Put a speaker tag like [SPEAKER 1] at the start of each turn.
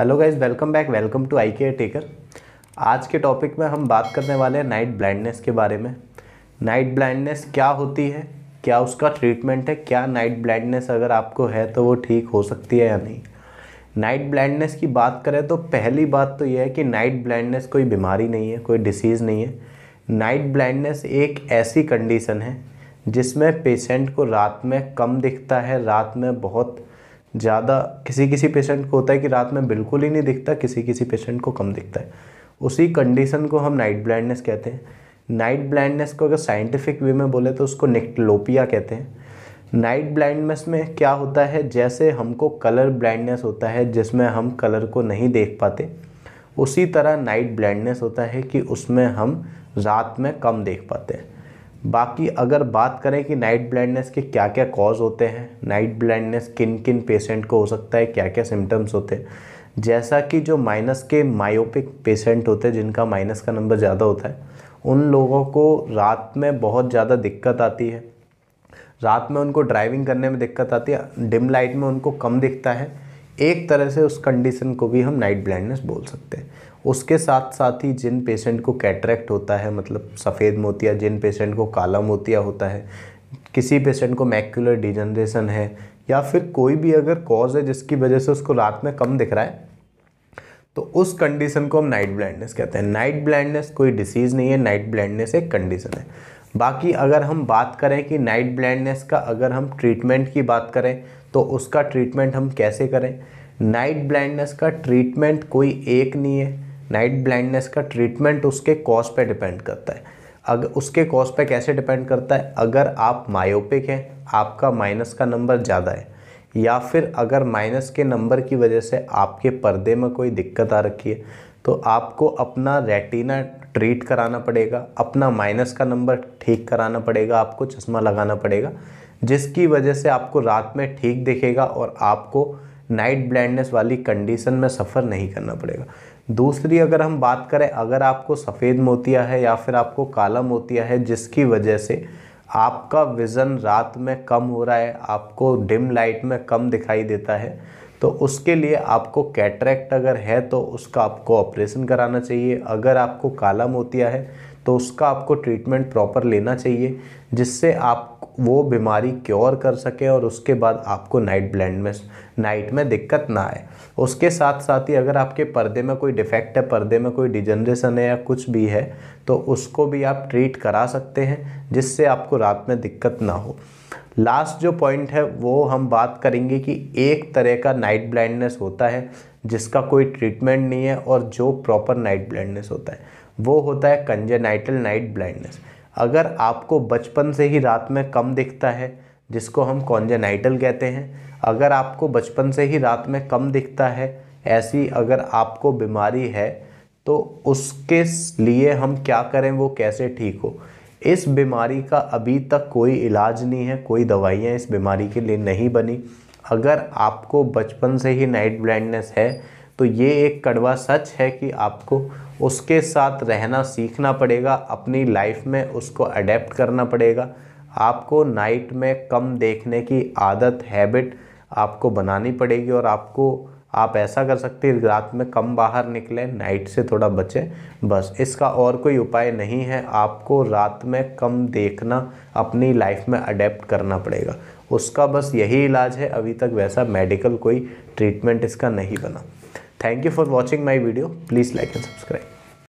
[SPEAKER 1] hello guys welcome back welcome to eye care taker आज के topic में हम बात करने वाले हैं नाइट ब्लाइंडनेस के बारे में नाइट ब्लाइंडनेस क्या होती है क्या उसका ट्रीटमेंट है क्या नाइट ब्लाइंडनेस अगर आपको है तो वो ठीक हो सकती है या नहीं नाइट ब्लाइंडनेस की बात करें तो पहली बात तो यह है कि नाइट ब्लाइंडनेस कोई बीमारी नहीं है कोई डिसीज़ नहीं है नाइट ब्लाइंडनेस एक ऐसी कंडीशन है जिसमें पेशेंट को रात में कम दिखता है रात में बहुत ज़्यादा किसी किसी पेशेंट को होता है कि रात में बिल्कुल ही नहीं दिखता किसी किसी पेशेंट को कम दिखता है उसी कंडीशन को हम नाइट ब्लाइंडनेस कहते हैं नाइट ब्लाइंडनेस को अगर साइंटिफिक वे में बोले तो उसको निक्टलोपिया कहते हैं नाइट ब्लाइंडनेस में क्या होता है जैसे हमको कलर ब्लाइंडनेस होता है जिसमें हम कलर को नहीं देख पाते उसी तरह नाइट ब्लाइंडनेस होता है कि उसमें हम रात में कम देख पाते हैं बाकी अगर बात करें कि नाइट ब्लाइंडनेस के क्या क्या कॉज होते हैं नाइट ब्लाइंडनेस किन किन पेशेंट को हो सकता है क्या क्या सिम्टम्स होते हैं जैसा कि जो माइनस के मायोपिक पेशेंट होते हैं जिनका माइनस का नंबर ज़्यादा होता है उन लोगों को रात में बहुत ज़्यादा दिक्कत आती है रात में उनको ड्राइविंग करने में दिक्कत आती है डिम लाइट में उनको कम दिखता है एक तरह से उस कंडीशन को भी हम नाइट ब्लाइंडनेस बोल सकते हैं उसके साथ साथ ही जिन पेशेंट को कैटरेक्ट होता है मतलब सफ़ेद मोतिया जिन पेशेंट को काला मोतिया होता है किसी पेशेंट को मैक्यूलर डिजनरेशन है या फिर कोई भी अगर कॉज है जिसकी वजह से उसको रात में कम दिख रहा है तो उस कंडीशन को हम नाइट ब्लाइंडनेस कहते हैं नाइट ब्लाइंडनेस कोई डिसीज़ नहीं है नाइट ब्लाइंडनेस एक कंडीशन है बाकी अगर हम बात करें कि नाइट ब्लाइंडनेस का अगर हम ट्रीटमेंट की बात करें तो उसका ट्रीटमेंट हम कैसे करें नाइट ब्लाइंडनेस का ट्रीटमेंट कोई एक नहीं है नाइट ब्लाइंडनेस का ट्रीटमेंट उसके कॉज पे डिपेंड करता है अगर उसके कॉज पे कैसे डिपेंड करता है अगर आप मायोपिक हैं आपका माइनस का नंबर ज़्यादा है या फिर अगर माइनस के नंबर की वजह से आपके पर्दे में कोई दिक्कत आ रखी है तो आपको अपना रेटिना ट्रीट कराना पड़ेगा अपना माइनस का नंबर ठीक कराना पड़ेगा आपको चश्मा लगाना पड़ेगा जिसकी वजह से आपको रात में ठीक दिखेगा और आपको नाइट ब्लाइंडनेस वाली कंडीशन में सफ़र नहीं करना पड़ेगा दूसरी अगर हम बात करें अगर आपको सफ़ेद मोतिया है या फिर आपको काला मोतिया है जिसकी वजह से आपका विज़न रात में कम हो रहा है आपको डिम लाइट में कम दिखाई देता है तो उसके लिए आपको कैटरेक्ट अगर है तो उसका आपको ऑपरेशन कराना चाहिए अगर आपको काला मोतिया है तो उसका आपको ट्रीटमेंट प्रॉपर लेना चाहिए जिससे आप वो बीमारी क्योर कर सके और उसके बाद आपको नाइट ब्लैंड में नाइट में दिक्कत ना आए उसके साथ साथ ही अगर आपके पर्दे में कोई डिफेक्ट है पर्दे में कोई डिजनरेशन है या कुछ भी है तो उसको भी आप ट्रीट करा सकते हैं जिससे आपको रात में दिक्कत ना हो लास्ट जो पॉइंट है वो हम बात करेंगे कि एक तरह का नाइट ब्लाइंडनेस होता है जिसका कोई ट्रीटमेंट नहीं है और जो प्रॉपर नाइट ब्लाइंडनेस होता है वो होता है कंजेनाइटल नाइट ब्लाइंडनेस अगर आपको बचपन से ही रात में कम दिखता है जिसको हम कॉन्जेनाइटल कहते हैं अगर आपको बचपन से ही रात में कम दिखता है ऐसी अगर आपको बीमारी है तो उसके लिए हम क्या करें वो कैसे ठीक हो इस बीमारी का अभी तक कोई इलाज नहीं है कोई दवाइयाँ इस बीमारी के लिए नहीं बनी अगर आपको बचपन से ही नाइट ब्लाइंडनेस है तो ये एक कड़वा सच है कि आपको उसके साथ रहना सीखना पड़ेगा अपनी लाइफ में उसको अडेप्ट करना पड़ेगा आपको नाइट में कम देखने की आदत हैबिट आपको बनानी पड़ेगी और आपको आप ऐसा कर सकते हैं रात में कम बाहर निकलें नाइट से थोड़ा बचें बस इसका और कोई उपाय नहीं है आपको रात में कम देखना अपनी लाइफ में अडेप्ट करना पड़ेगा उसका बस यही इलाज है अभी तक वैसा मेडिकल कोई ट्रीटमेंट इसका नहीं बना thank you for watching my video please like and subscribe